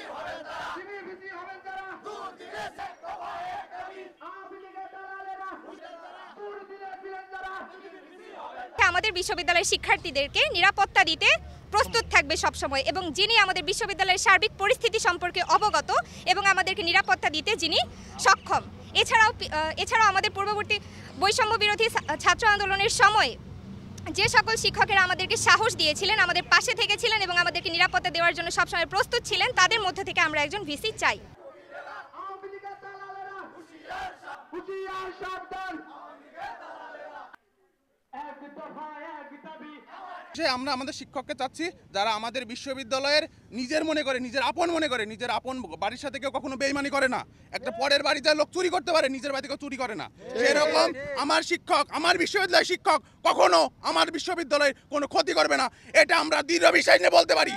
আমাদের বিশ্ববিদ্যালয়ের শিক্ষার্থীদেরকে নিরাপত্তা দিতে প্রস্তুত থাকবে সবসময় এবং যিনি আমাদের বিশ্ববিদ্যালয়ের সার্বিক পরিস্থিতি সম্পর্কে অবগত এবং আমাদেরকে নিরাপত্তা দিতে যিনি সক্ষম এছাড়াও এছাড়াও আমাদের পূর্ববর্তী বৈষম্য বিরোধী ছাত্র আন্দোলনের সময় যে সকল শিক্ষকেরা আমাদেরকে সাহস দিয়েছিলেন আমাদের পাশে থেকেছিলেন এবং আমাদেরকে নিরাপত্তা দেওয়ার জন্য সবসময় প্রস্তুত ছিলেন তাদের মধ্যে থেকে আমরা একজন ভিসি চাই এক দফায় সে আমরা আমাদের শিক্ষককে চাচ্ছি যারা আমাদের বিশ্ববিদ্যালয়ের নিজের মনে করে নিজের আপন মনে করে নিজের আপন বাড়ির সাথে কেউ কখনো বেইমানি করে না একটা পরের বাড়ি বাড়িতে লোক চুরি করতে পারে নিজের বাড়িতে কেউ চুরি করে না সেরকম আমার শিক্ষক আমার বিশ্ববিদ্যালয়ের শিক্ষক কখনো আমার বিশ্ববিদ্যালয়ের কোনো ক্ষতি করবে না এটা আমরা দৃঢ় বিশ্বাস নিয়ে বলতে পারি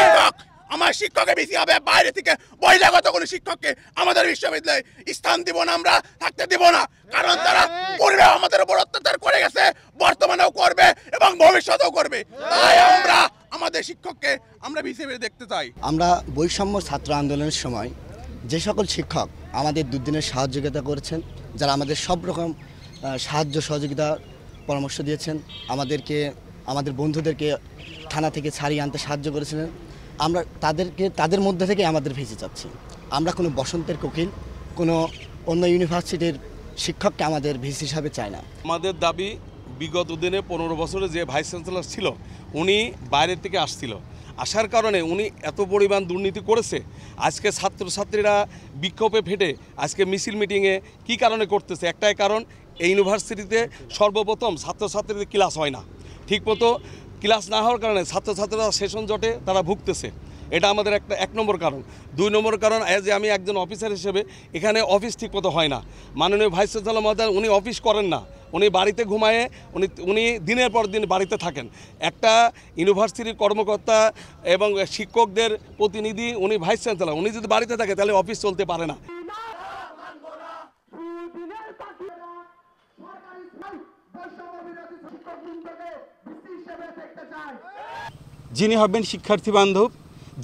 শিক্ষক আমার শিক্ষকের বেশি হবে বাইরে থেকে বহিরাগত কোনো শিক্ষককে আমাদের বিশ্ববিদ্যালয়ে স্থান দিব না আমরা থাকতে দিব না কারণ তারা পূর্বে আমাদের উপর অত্যাচার করে গেছে বর্তমানেও করবে এবং ভবিষ্যতেও করবে তাই আমরা আমাদের শিক্ষককে আমরা হিসেবে দেখতে চাই আমরা বৈষম্য ছাত্র আন্দোলনের সময় যে সকল শিক্ষক আমাদের দুদিনের সাহায্যতা করেছেন যারা আমাদের সব রকম সাহায্য সহযোগিতা পরামর্শ দিয়েছেন আমাদেরকে আমাদের বন্ধুদেরকে থানা থেকে ছাড়িয়ে আনতে সাহায্য করেছিলেন আমরা তাদেরকে তাদের মধ্যে থেকে আমাদের ভেসে যাচ্ছি আমরা কোনো বসন্তের কোকিল কোনো অন্য ইউনিভার্সিটির শিক্ষককে আমাদের ভিস হিসাবে চায় না আমাদের দাবি বিগত দিনে পনেরো বছরে যে ভাইস চ্যান্সেলর ছিল উনি বাইরের থেকে আসছিল আসার কারণে উনি এত পরিমাণ দুর্নীতি করেছে আজকে ছাত্রছাত্রীরা বিক্ষোভে ফেটে আজকে মিছিল মিটিংয়ে কি কারণে করতেছে একটাই কারণ এই ইউনিভার্সিটিতে সর্বপ্রথম ছাত্রছাত্রীদের ক্লাস হয় না ঠিকমতো ক্লাস না হওয়ার কারণে ছাত্রছাত্রীরা সেশন জটে তারা ভুগতেছে এটা আমাদের একটা এক নম্বর কারণ দুই নম্বর কারণ অ্যাজ এ আমি একজন অফিসার হিসেবে এখানে অফিস ঠিকমতো হয় না মাননীয় ভাইস চ্যান্সেলর মহোদয় উনি অফিস করেন না উনি বাড়িতে ঘুমায় উনি উনি দিনের পর দিন বাড়িতে থাকেন একটা ইউনিভার্সিটির কর্মকর্তা এবং শিক্ষকদের প্রতিনিধি উনি ভাইস চ্যান্সেলর উনি যদি বাড়িতে থাকে তাহলে অফিস চলতে পারে না যিনি হবেন শিক্ষার্থী বান্ধব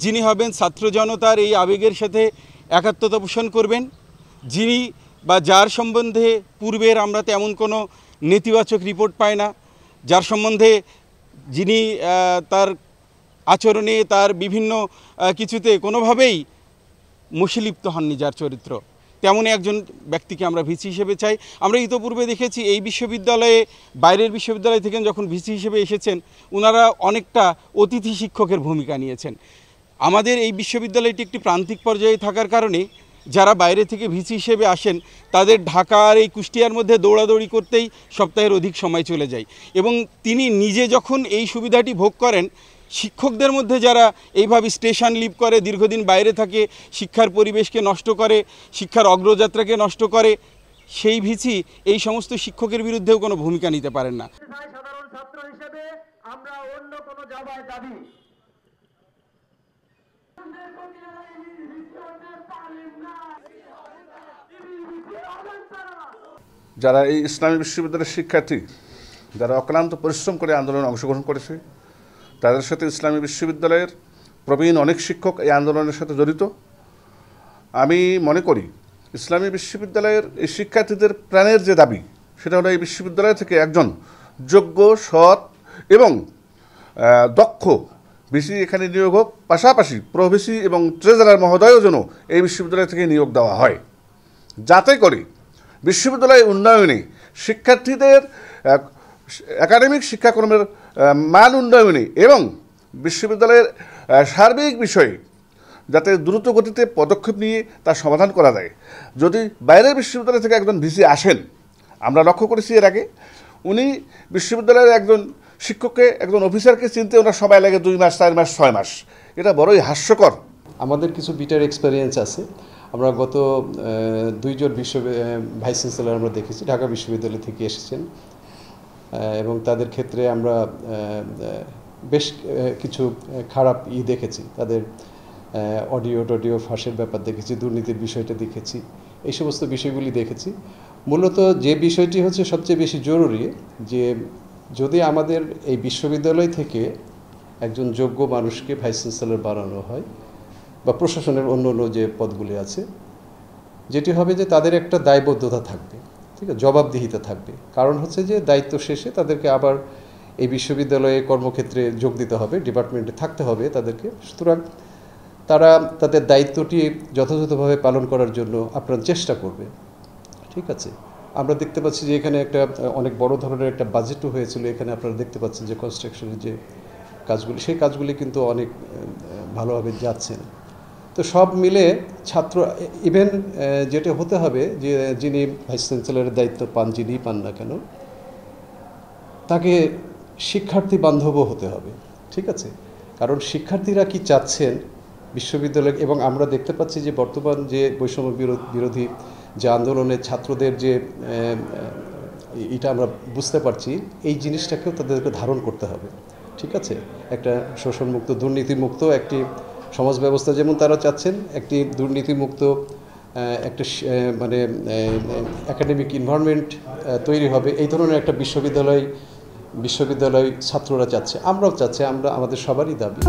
যিনি হবেন ছাত্র জনতার এই আবেগের সাথে একাত্মতা পোষণ করবেন যিনি বা যার সম্বন্ধে পূর্বের আমরা তেমন কোনো নেতিবাচক রিপোর্ট পাই না যার সম্বন্ধে যিনি তার আচরণে তার বিভিন্ন কিছুতে কোনোভাবেই মুশিলিপ্ত হননি যার চরিত্র তেমনই একজন ব্যক্তিকে আমরা ভিসি হিসেবে চাই আমরা ইতোপূর্বে দেখেছি এই বিশ্ববিদ্যালয়ে বাইরের বিশ্ববিদ্যালয় থেকে যখন ভিসি হিসেবে এসেছেন ওনারা অনেকটা অতিথি শিক্ষকের ভূমিকা নিয়েছেন আমাদের এই বিশ্ববিদ্যালয়টি একটি প্রান্তিক পর্যায়ে থাকার কারণে যারা বাইরে থেকে ভিসি হিসেবে আসেন তাদের ঢাকার এই কুষ্টিয়ার মধ্যে দৌড়াদৌড়ি করতেই সপ্তাহের অধিক সময় চলে যায় এবং তিনি নিজে যখন এই সুবিধাটি ভোগ করেন শিক্ষকদের মধ্যে যারা এইভাবে স্টেশন লিভ করে দীর্ঘদিন বাইরে থাকে শিক্ষার পরিবেশকে নষ্ট করে শিক্ষার অগ্রযাত্রাকে নষ্ট করে সেই ভিচি এই সমস্ত শিক্ষকের বিরুদ্ধেও কোনো ভূমিকা নিতে পারেন না যারা এই ইসলামী বিশ্ববিদ্যালয়ের শিক্ষার্থী যারা অক্লান্ত পরিশ্রম করে আন্দোলনে অংশগ্রহণ করেছে তাদের সাথে ইসলামী বিশ্ববিদ্যালয়ের প্রবীণ অনেক শিক্ষক এই আন্দোলনের সাথে জড়িত আমি মনে করি ইসলামী বিশ্ববিদ্যালয়ের এই শিক্ষার্থীদের প্রাণের যে দাবি সেটা হলো এই বিশ্ববিদ্যালয় থেকে একজন যোগ্য সৎ এবং দক্ষ বিসি এখানে নিয়োগ হোক পাশাপাশি প্রভিসি এবং ট্রেজারার মহোদয়ও যেন এই বিশ্ববিদ্যালয় থেকে নিয়োগ দেওয়া হয় যাতে করে বিশ্ববিদ্যালয়ের উন্নয়নে শিক্ষার্থীদের একাডেমিক শিক্ষাক্রমের মান উন্নয়নে এবং বিশ্ববিদ্যালয়ের সার্বিক বিষয়ে যাতে দ্রুত গতিতে পদক্ষেপ নিয়ে তার সমাধান করা যায় যদি বাইরের বিশ্ববিদ্যালয় থেকে একজন ভিসি আসেন আমরা লক্ষ্য করেছি এর আগে উনি বিশ্ববিদ্যালয়ের একজন শিক্ষককে একজন অফিসারকে চিনতে ওনার সময় লাগে দুই মাস চার মাস ছয় মাস এটা বড়ই হাস্যকর আমাদের কিছু বিটার এক্সপেরিয়েন্স আছে আমরা গত দুইজন বিশ্ব ভাইস চ্যান্সেলার আমরা দেখেছি ঢাকা বিশ্ববিদ্যালয় থেকে এসেছেন এবং তাদের ক্ষেত্রে আমরা বেশ কিছু খারাপ ই দেখেছি তাদের অডিও টডিও ফাঁসের ব্যাপার দেখেছি দুর্নীতির বিষয়টা দেখেছি এই সমস্ত বিষয়গুলি দেখেছি মূলত যে বিষয়টি হচ্ছে সবচেয়ে বেশি জরুরি যে যদি আমাদের এই বিশ্ববিদ্যালয় থেকে একজন যোগ্য মানুষকে ভাইস চ্যান্সেলার বানানো হয় বা প্রশাসনের অন্য অন্য যে পদগুলি আছে যেটি হবে যে তাদের একটা দায়বদ্ধতা থাকবে ঠিক আছে জবাবদিহিতা থাকবে কারণ হচ্ছে যে দায়িত্ব শেষে তাদেরকে আবার এই বিশ্ববিদ্যালয়ে কর্মক্ষেত্রে যোগ দিতে হবে ডিপার্টমেন্টে থাকতে হবে তাদেরকে সুতরাং তারা তাদের দায়িত্বটি যথাযথভাবে পালন করার জন্য আপনার চেষ্টা করবে ঠিক আছে আমরা দেখতে পাচ্ছি যে এখানে একটা অনেক বড় ধরনের একটা বাজেটও হয়েছিল এখানে আপনারা দেখতে পাচ্ছেন যে কনস্ট্রাকশনের যে কাজগুলি সেই কাজগুলি কিন্তু অনেক ভালোভাবে যাচ্ছে না তো সব মিলে ছাত্র ইভেন যেটা হতে হবে যে যিনি ভাইস চ্যান্সেলারের দায়িত্ব পান যিনি পান না কেন তাকে শিক্ষার্থী বান্ধবও হতে হবে ঠিক আছে কারণ শিক্ষার্থীরা কি চাচ্ছেন বিশ্ববিদ্যালয় এবং আমরা দেখতে পাচ্ছি যে বর্তমান যে বৈষম্য বিরোধী যে আন্দোলনে ছাত্রদের যে এটা আমরা বুঝতে পারছি এই জিনিসটাকেও তাদেরকে ধারণ করতে হবে ঠিক আছে একটা শোষণমুক্ত দুর্নীতিমুক্ত একটি সমাজ ব্যবস্থা যেমন তারা চাচ্ছেন একটি দুর্নীতিমুক্ত একটা মানে একাডেমিক ইনভারনমেন্ট তৈরি হবে এই ধরনের একটা বিশ্ববিদ্যালয় বিশ্ববিদ্যালয় ছাত্ররা চাচ্ছে আমরাও চাচ্ছি আমরা আমাদের সবারই দাবি